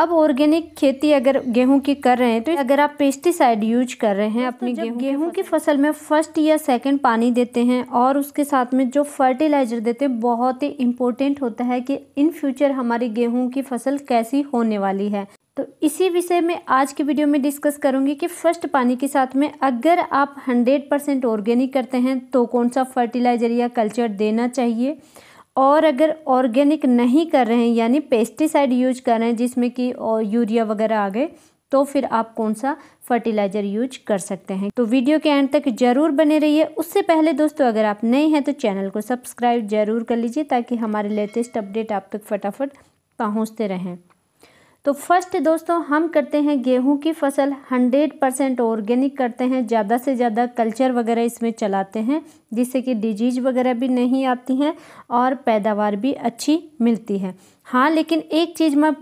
अब ऑर्गेनिक खेती अगर गेहूं की कर रहे हैं तो अगर आप पेस्टिसाइड यूज कर रहे हैं तो अपनी तो गेहूं गेहूं की फसल में फर्स्ट या सेकंड पानी देते हैं और उसके साथ में जो फर्टिलाइजर देते हैं बहुत ही इम्पोर्टेंट होता है कि इन फ्यूचर हमारी गेहूं की फसल कैसी होने वाली है तो इसी विषय में आज की वीडियो में डिस्कस करूंगी कि फर्स्ट पानी के साथ में अगर आप 100% ऑर्गेनिक करते हैं तो कौन सा फर्टिलाइजर या कल्चर देना चाहिए और अगर ऑर्गेनिक नहीं कर रहे हैं यानी पेस्टिसाइड यूज कर रहे हैं जिसमें कि यूरिया वगैरह आ गए तो फिर आप कौन सा फर्टिलाइज़र यूज कर सकते हैं तो वीडियो के एंड तक जरूर बने रहिए उससे पहले दोस्तों अगर आप नए हैं तो चैनल को सब्सक्राइब जरूर कर लीजिए ताकि हमारे लेटेस्ट अपडेट आप तक फटाफट पहुँचते रहें तो फर्स्ट दोस्तों हम करते हैं गेहूं की फसल 100 परसेंट ऑर्गेनिक करते हैं ज़्यादा से ज़्यादा कल्चर वगैरह इसमें चलाते हैं जिससे कि डिजीज वगैरह भी नहीं आती हैं और पैदावार भी अच्छी मिलती है हाँ लेकिन एक चीज़ मैं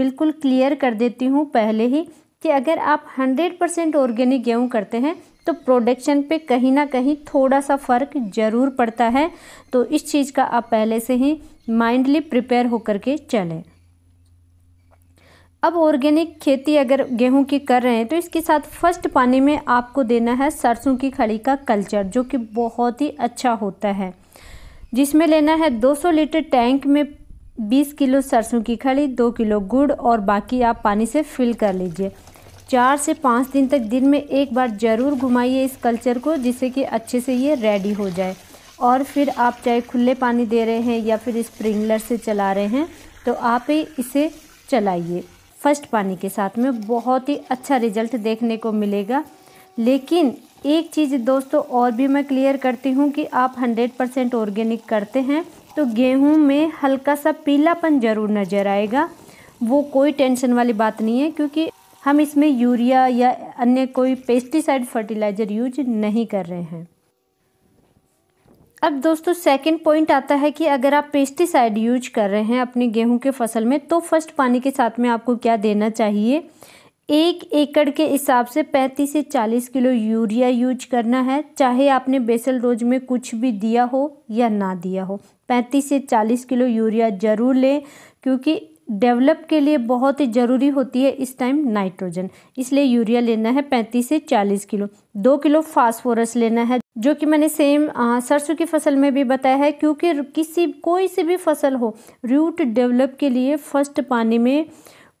बिल्कुल क्लियर कर देती हूँ पहले ही कि अगर आप 100 परसेंट ऑर्गेनिक गेहूँ करते हैं तो प्रोडक्शन पे कहीं ना कहीं थोड़ा सा फ़र्क ज़रूर पड़ता है तो इस चीज़ का आप पहले से ही माइंडली प्रिपेयर होकर के चलें अब ऑर्गेनिक खेती अगर गेहूं की कर रहे हैं तो इसके साथ फर्स्ट पानी में आपको देना है सरसों की खड़ी का कल्चर जो कि बहुत ही अच्छा होता है जिसमें लेना है 200 लीटर टैंक में 20 किलो सरसों की खड़ी 2 किलो गुड़ और बाकी आप पानी से फिल कर लीजिए चार से पाँच दिन तक दिन में एक बार ज़रूर घुमाइए इस कल्चर को जिससे कि अच्छे से ये रेडी हो जाए और फिर आप चाहे खुले पानी दे रहे हैं या फिर स्प्रिंगलर से चला रहे हैं तो आप ही इसे चलाइए फर्स्ट पानी के साथ में बहुत ही अच्छा रिजल्ट देखने को मिलेगा लेकिन एक चीज़ दोस्तों और भी मैं क्लियर करती हूँ कि आप 100 परसेंट ऑर्गेनिक करते हैं तो गेहूँ में हल्का सा पीलापन ज़रूर नज़र आएगा वो कोई टेंशन वाली बात नहीं है क्योंकि हम इसमें यूरिया या अन्य कोई पेस्टिसाइड फर्टिलाइज़र यूज नहीं कर रहे हैं अब दोस्तों सेकंड पॉइंट आता है कि अगर आप पेस्टिसाइड यूज कर रहे हैं अपने गेहूं के फसल में तो फर्स्ट पानी के साथ में आपको क्या देना चाहिए एक एकड़ के हिसाब से पैंतीस से चालीस किलो यूरिया यूज करना है चाहे आपने बेसल रोज में कुछ भी दिया हो या ना दिया हो पैंतीस से चालीस किलो यूरिया ज़रूर लें क्योंकि डेवलप के लिए बहुत ही ज़रूरी होती है इस टाइम नाइट्रोजन इसलिए यूरिया लेना है पैंतीस से चालीस किलो दो किलो फास्फोरस लेना है जो कि मैंने सेम सरसों की फसल में भी बताया है क्योंकि किसी कोई सी भी फसल हो रूट डेवलप के लिए फर्स्ट पानी में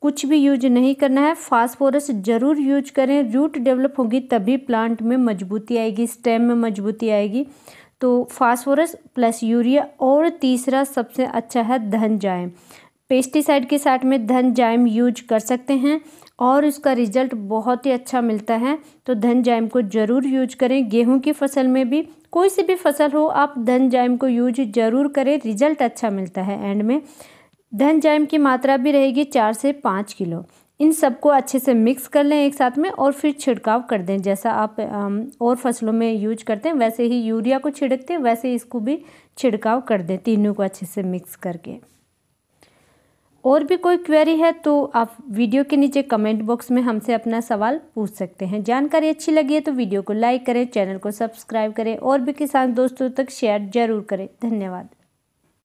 कुछ भी यूज नहीं करना है फास्फोरस ज़रूर यूज करें रूट डेवलप होगी तभी प्लांट में मजबूती आएगी स्टेम में मजबूती आएगी तो फास्फोरस प्लस यूरिया और तीसरा सबसे अच्छा है धन जाए पेस्टिसाइड के साथ में धन जाइम यूज कर सकते हैं और इसका रिजल्ट बहुत ही अच्छा मिलता है तो धन जाइम को ज़रूर यूज करें गेहूं की फसल में भी कोई सी भी फसल हो आप धन जाइम को यूज ज़रूर करें रिजल्ट अच्छा मिलता है एंड में धन जाइम की मात्रा भी रहेगी चार से पाँच किलो इन सबको अच्छे से मिक्स कर लें एक साथ में और फिर छिड़काव कर दें जैसा आप और फसलों में यूज करते हैं वैसे ही यूरिया को छिड़कते हैं वैसे इसको भी छिड़काव कर दें तीनों को अच्छे से मिक्स करके और भी कोई क्वेरी है तो आप वीडियो के नीचे कमेंट बॉक्स में हमसे अपना सवाल पूछ सकते हैं जानकारी अच्छी लगी है तो वीडियो को लाइक करें चैनल को सब्सक्राइब करें और भी किसान दोस्तों तक शेयर जरूर करें धन्यवाद